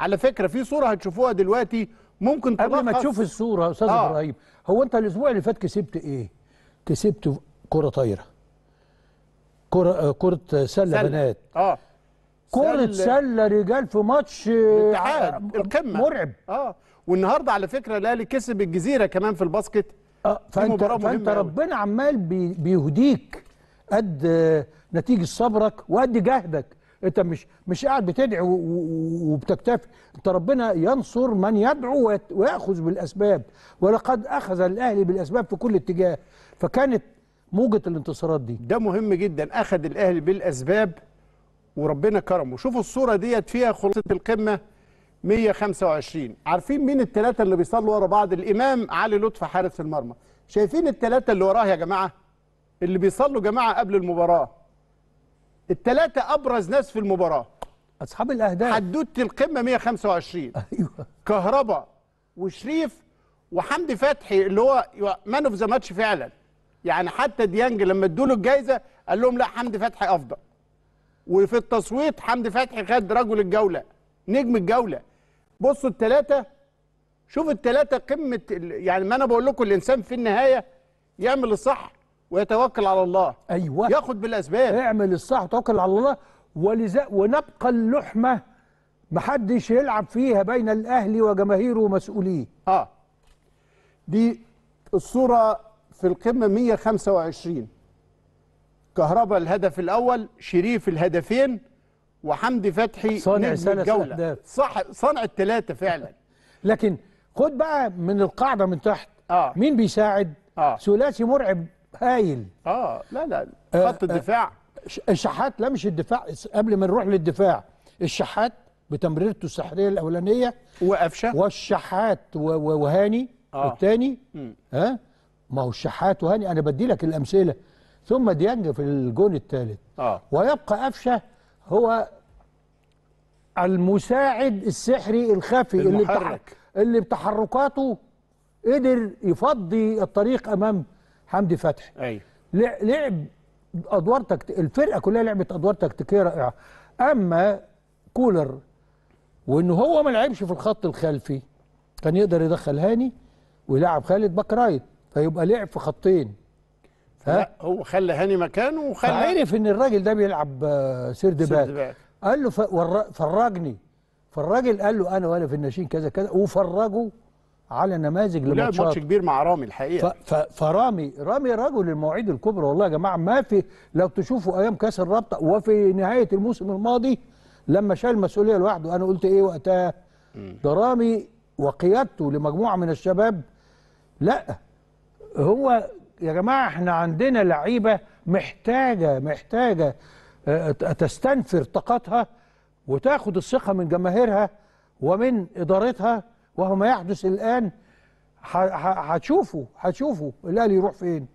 على فكره في صوره هتشوفوها دلوقتي ممكن تلخص قبل ما تشوف الصوره يا استاذ آه. ابراهيم هو انت الاسبوع اللي فات كسبت ايه؟ كسبت كره طايره كره آه، كره سله, سلة. بنات اه كره سله رجال في ماتش آه، الاتحاد آه، القمه مرعب اه والنهارده على فكره الاهلي كسب الجزيره كمان في الباسكت اه فانت فانت ربنا عمال بيهديك قد نتيجه صبرك وقد جهدك انت مش مش قاعد بتدعي وبتكتفي انت ربنا ينصر من يدعو وياخذ بالاسباب ولقد اخذ الاهلي بالاسباب في كل اتجاه فكانت موجه الانتصارات دي ده مهم جدا اخذ الاهلي بالاسباب وربنا كرمه شوفوا الصوره ديت فيها خلاصه القمه 125 عارفين مين الثلاثه اللي بيصلوا ورا بعض الامام علي لطفي حارس المرمى شايفين الثلاثه اللي وراه يا جماعه اللي بيصلوا جماعه قبل المباراه الثلاثه ابرز ناس في المباراه اصحاب الاهداف حدوده القمه 125 ايوه كهربا وشريف وحمدي فتحي اللي هو مان اوف ذا ماتش فعلا يعني حتى ديانج لما ادوا له الجايزه قال لهم لا حمدي فتحي افضل وفي التصويت حمدي فتحي خد رجل الجوله نجم الجوله بصوا الثلاثه شوف الثلاثه قمه يعني ما انا بقول لكم الانسان في النهايه يعمل الصح ويتوكل على الله ايوه ياخد بالاسباب اعمل الصح وتوكل على الله ولذا ونبقى اللحمه محدش يلعب فيها بين الاهلي وجماهيره ومسؤوليه اه دي الصوره في القمه 125 كهربا الهدف الاول شريف الهدفين وحمدي فتحي صانع ثلاث صح صانع الثلاثه فعلا لكن خد بقى من القاعده من تحت آه. مين بيساعد آه. ثلاثي مرعب هايل اه لا لا آه، خط آه، الدفاع الشحات لا مش الدفاع قبل ما نروح للدفاع الشحات بتمريرته السحريه الاولانيه وقفشه والشحات وهاني آه. الثاني ها ما هو الشحات وهاني انا بدي لك الامثله ثم ديانج في الجون الثالث آه. ويبقى قفشه هو المساعد السحري الخفي المحرك. اللي بتحركاته قدر يفضي الطريق امام حمدي فتحي ايوه لعب ادوار تكتيك الفرقه كلها لعبت ادوار تكتيكيه رائعه اما كولر وان هو ما لعبش في الخط الخلفي كان يقدر يدخل هاني ويلعب خالد باك رايت فيبقى لعب في خطين ها هو خلى هاني مكانه وخلى عرف ان الراجل ده بيلعب سير باك قال له فرجني فالراجل قال له انا وانا في الناشئين كذا كذا وفرجه على نماذج لماتشات لعب ماتش كبير مع رامي الحقيقه فرامي رامي رجل المواعيد الكبرى والله يا جماعه ما في لو تشوفوا ايام كاس الرابطه وفي نهايه الموسم الماضي لما شال المسؤوليه لوحده انا قلت ايه وقتها ده رامي وقيادته لمجموعه من الشباب لا هو يا جماعه احنا عندنا لعيبه محتاجه محتاجه آه، تستنفر طاقتها وتاخد الثقه من جماهيرها ومن ادارتها وهو ما يحدث الآن هتشوفوا هتشوفوا الأهلي يروح فين